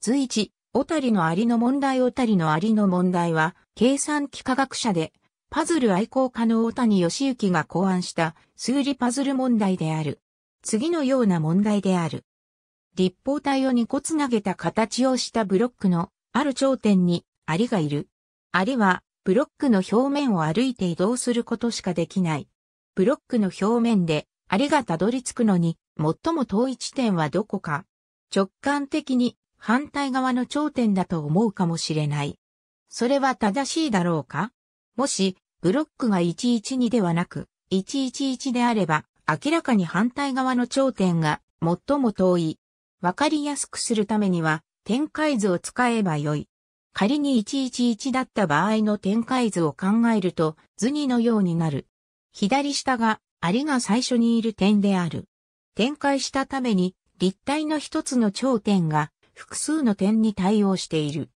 随一、小谷のありの問題小谷のありの問題は、計算機科学者で、パズル愛好家の小谷義行が考案した数理パズル問題である。次のような問題である。立方体を2個つなげた形をしたブロックのある頂点にアリがいる。アリはブロックの表面を歩いて移動することしかできない。ブロックの表面でアリがたどり着くのに最も遠い地点はどこか。直感的に反対側の頂点だと思うかもしれない。それは正しいだろうかもし、ブロックが112ではなく、111であれば、明らかに反対側の頂点が最も遠い。わかりやすくするためには、展開図を使えばよい。仮に111だった場合の展開図を考えると、図2のようになる。左下が、アリが最初にいる点である。展開したために、立体の一つの頂点が複数の点に対応している。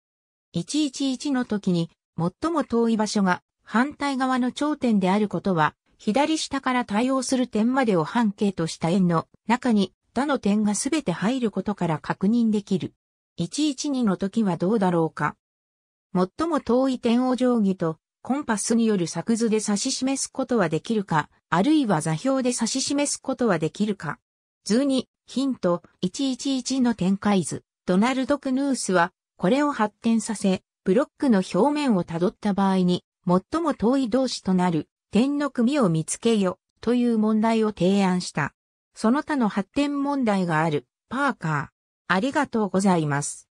111の時に最も遠い場所が反対側の頂点であることは、左下から対応する点までを半径とした円の中に他の点がすべて入ることから確認できる。112の時はどうだろうか。最も遠い点を定規とコンパスによる作図で指し示すことはできるか、あるいは座標で指し示すことはできるか。図にヒント111の展開図。ドナルド・クヌースは、これを発展させ、ブロックの表面をたどった場合に、最も遠い同士となる点の組を見つけよ、という問題を提案した。その他の発展問題がある、パーカー。ありがとうございます。